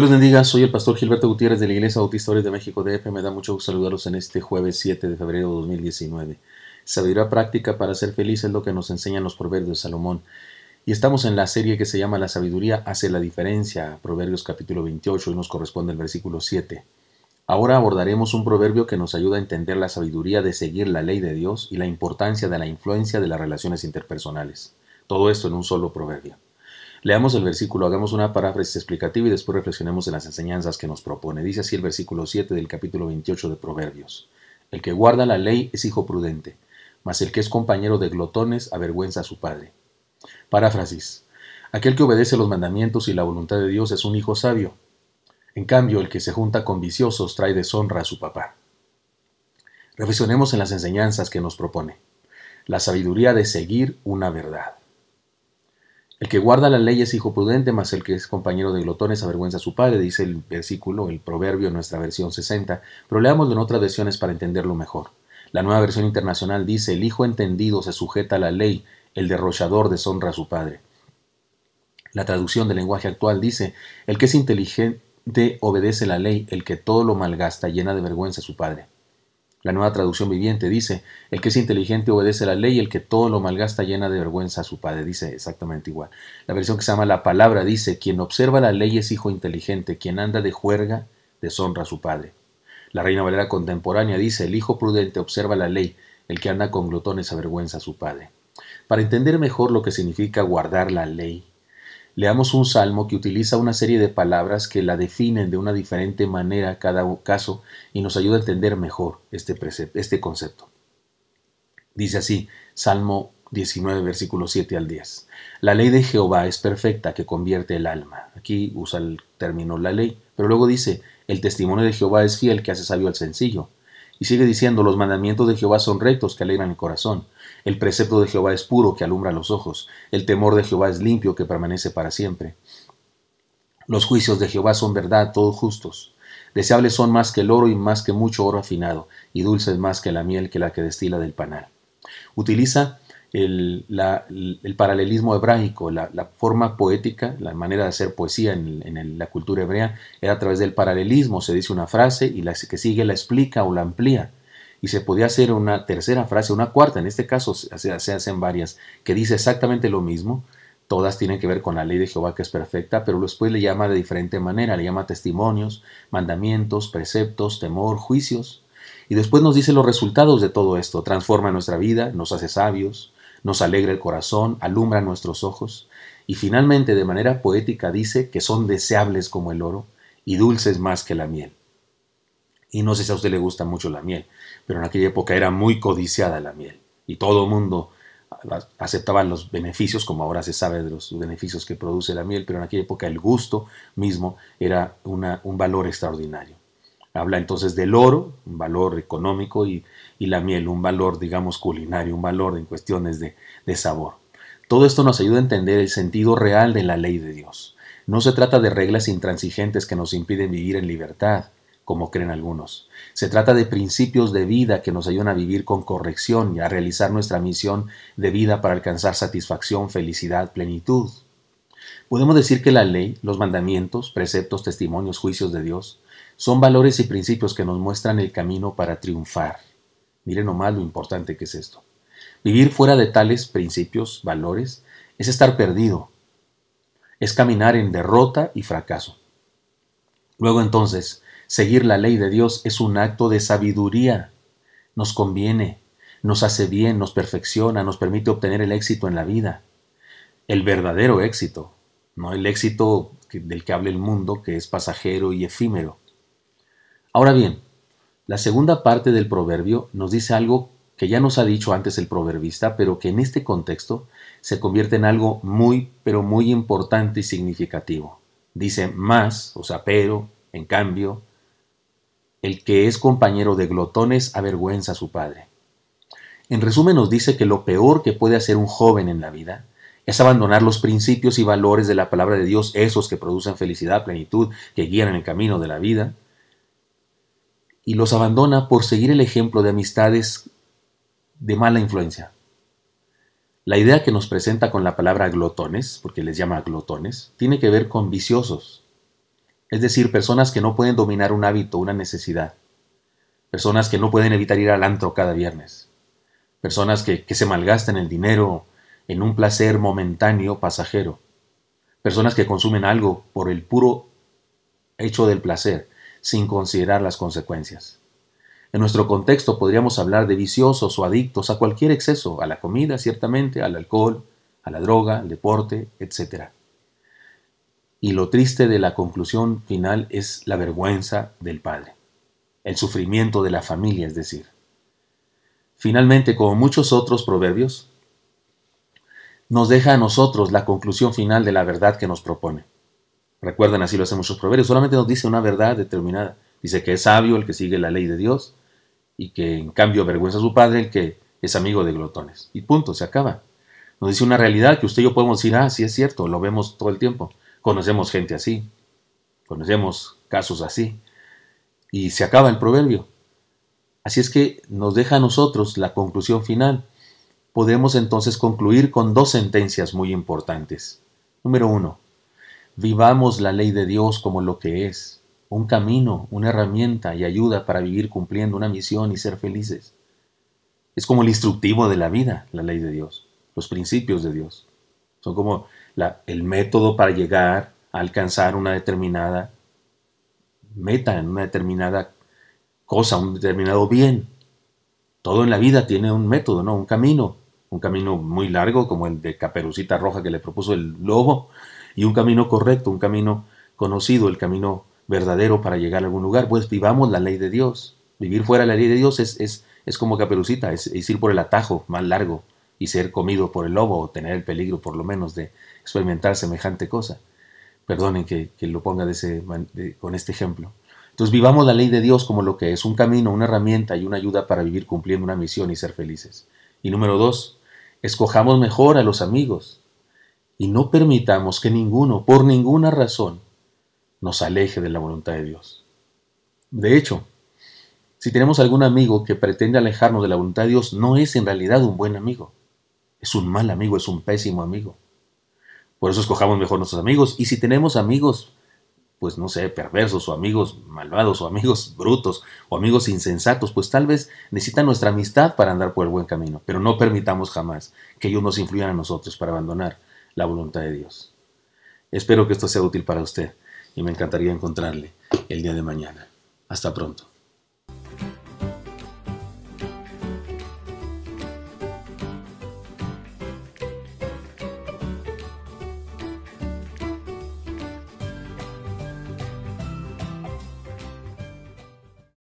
Buenos días, soy el pastor Gilberto Gutiérrez de la Iglesia Bautista de México DF. Me da mucho gusto saludarlos en este jueves 7 de febrero de 2019. Sabiduría práctica para ser feliz es lo que nos enseñan los proverbios de Salomón. Y estamos en la serie que se llama La sabiduría hace la diferencia, Proverbios capítulo 28, y nos corresponde el versículo 7. Ahora abordaremos un proverbio que nos ayuda a entender la sabiduría de seguir la ley de Dios y la importancia de la influencia de las relaciones interpersonales. Todo esto en un solo proverbio. Leamos el versículo, hagamos una paráfrasis explicativa y después reflexionemos en las enseñanzas que nos propone. Dice así el versículo 7 del capítulo 28 de Proverbios. El que guarda la ley es hijo prudente, mas el que es compañero de glotones avergüenza a su padre. Paráfrasis. Aquel que obedece los mandamientos y la voluntad de Dios es un hijo sabio. En cambio, el que se junta con viciosos trae deshonra a su papá. Reflexionemos en las enseñanzas que nos propone. La sabiduría de seguir una verdad. El que guarda la ley es hijo prudente, mas el que es compañero de glotones avergüenza a su padre, dice el versículo, el proverbio en nuestra versión 60, pero leámoslo en otras versiones para entenderlo mejor. La nueva versión internacional dice, el hijo entendido se sujeta a la ley, el derrochador deshonra a su padre. La traducción del lenguaje actual dice, el que es inteligente obedece la ley, el que todo lo malgasta llena de vergüenza a su padre. La nueva traducción viviente dice, el que es inteligente obedece la ley, el que todo lo malgasta llena de vergüenza a su padre. Dice exactamente igual. La versión que se llama La Palabra dice, quien observa la ley es hijo inteligente, quien anda de juerga deshonra a su padre. La Reina Valera contemporánea dice, el hijo prudente observa la ley, el que anda con glotones avergüenza a su padre. Para entender mejor lo que significa guardar la ley, leamos un salmo que utiliza una serie de palabras que la definen de una diferente manera cada caso y nos ayuda a entender mejor este, este concepto. Dice así, Salmo 19, versículo 7 al 10. La ley de Jehová es perfecta que convierte el alma. Aquí usa el término la ley, pero luego dice, el testimonio de Jehová es fiel que hace sabio al sencillo. Y sigue diciendo, los mandamientos de Jehová son rectos que alegran el corazón. El precepto de Jehová es puro, que alumbra los ojos. El temor de Jehová es limpio, que permanece para siempre. Los juicios de Jehová son verdad, todos justos. Deseables son más que el oro y más que mucho oro afinado, y dulces más que la miel que la que destila del panal. Utiliza el, paralelismo hebraico, la, forma poética, la manera de hacer poesía en, la cultura hebrea, era a través del paralelismo. Se dice una frase y la que sigue la explica o la amplía y se podía hacer una tercera frase, una cuarta, en este caso se, hacen varias, que dice exactamente lo mismo, todas tienen que ver con la ley de Jehová que es perfecta, pero después le llama de diferente manera, le llama testimonios, mandamientos, preceptos, temor, juicios. Y después nos dice los resultados de todo esto, transforma nuestra vida, nos hace sabios, nos alegra el corazón, alumbra nuestros ojos. Y finalmente, de manera poética, dice que son deseables como el oro y dulces más que la miel. Y no sé si a usted le gusta mucho la miel, pero en aquella época era muy codiciada la miel. Y todo el mundo aceptaban los beneficios, como ahora se sabe de los beneficios que produce la miel, pero en aquella época el gusto mismo era un valor extraordinario. Habla entonces del oro, un valor económico, y, la miel, un valor, digamos, culinario, un valor en cuestiones de, de sabor. Todo esto nos ayuda a entender el sentido real de la ley de Dios. No se trata de reglas intransigentes que nos impiden vivir en libertad, como creen algunos. Se trata de principios de vida que nos ayudan a vivir con corrección y a realizar nuestra misión de vida para alcanzar satisfacción, felicidad, plenitud. Podemos decir que la ley, los mandamientos, preceptos, testimonios, juicios de Dios, son valores y principios que nos muestran el camino para triunfar. Miren nomás lo importante que es esto. Vivir fuera de tales principios, valores, es estar perdido, es caminar en derrota y fracaso. Luego entonces, Seguir la ley de Dios es un acto de sabiduría. Nos conviene, nos hace bien, nos perfecciona, nos permite obtener el éxito en la vida. El verdadero éxito, no el éxito del que habla el mundo, que es pasajero y efímero. Ahora bien, la segunda parte del proverbio nos dice algo que ya nos ha dicho antes el proverbista, pero que en este contexto se convierte en algo muy, pero muy importante y significativo. Dice más, o sea, pero, en cambio, el que es compañero de glotones avergüenza a su padre. En resumen nos dice que lo peor que puede hacer un joven en la vida es abandonar los principios y valores de la palabra de Dios, esos que producen felicidad, plenitud, que guían en el camino de la vida, y los abandona por seguir el ejemplo de amistades de mala influencia. La idea que nos presenta con la palabra glotones, porque les llama glotones, tiene que ver con viciosos, es decir, personas que no pueden dominar un hábito, una necesidad, personas que no pueden evitar ir al antro cada viernes, personas que, se malgastan el dinero en un placer momentáneo, pasajero, personas que consumen algo por el puro hecho del placer, sin considerar las consecuencias. En nuestro contexto podríamos hablar de viciosos o adictos a cualquier exceso, a la comida, ciertamente, al alcohol, a la droga, al deporte, etcétera. Y lo triste de la conclusión final es la vergüenza del padre, el sufrimiento de la familia, es decir. Finalmente, como muchos otros proverbios, nos deja a nosotros la conclusión final de la verdad que nos propone. Recuerden, así lo hacen muchos proverbios, solamente nos dice una verdad determinada. Dice que es sabio el que sigue la ley de Dios y que en cambio vergüenza a su padre el que es amigo de glotones. Y punto, se acaba. Nos dice una realidad que usted y yo podemos decir, ah, sí es cierto, lo vemos todo el tiempo. Conocemos gente así, conocemos casos así, y se acaba el proverbio. Así es que nos deja a nosotros la conclusión final. Podemos entonces concluir con dos sentencias muy importantes. Número uno, vivamos la ley de Dios como lo que es, un camino, una herramienta y ayuda para vivir cumpliendo una misión y ser felices. Es como el instructivo de la vida, la ley de Dios, los principios de Dios. Son como el método para llegar a alcanzar una determinada meta, en una determinada cosa, un determinado bien. Todo en la vida tiene un método, ¿no? Un camino. Un camino muy largo, como el de Caperucita Roja que le propuso el lobo, y un camino correcto, un camino conocido, el camino verdadero para llegar a algún lugar. Pues vivamos la ley de Dios. Vivir fuera de la ley de Dios es, es, como Caperucita, es ir por el atajo más largo, y ser comido por el lobo o tener el peligro por lo menos de experimentar semejante cosa. Perdonen que, lo ponga de ese, con este ejemplo. Entonces vivamos la ley de Dios como lo que es, un camino, una herramienta y una ayuda para vivir cumpliendo una misión y ser felices. Y número dos, escojamos mejor a los amigos y no permitamos que ninguno, por ninguna razón, nos aleje de la voluntad de Dios. De hecho, si tenemos algún amigo que pretende alejarnos de la voluntad de Dios, no es en realidad un buen amigo. Es un mal amigo, es un pésimo amigo. Por eso escojamos mejor nuestros amigos. Y si tenemos amigos, pues no sé, perversos o amigos malvados o amigos brutos o amigos insensatos, pues tal vez necesitan nuestra amistad para andar por el buen camino. Pero no permitamos jamás que ellos nos influyan a nosotros para abandonar la voluntad de Dios. Espero que esto sea útil para usted y me encantaría encontrarle el día de mañana. Hasta pronto.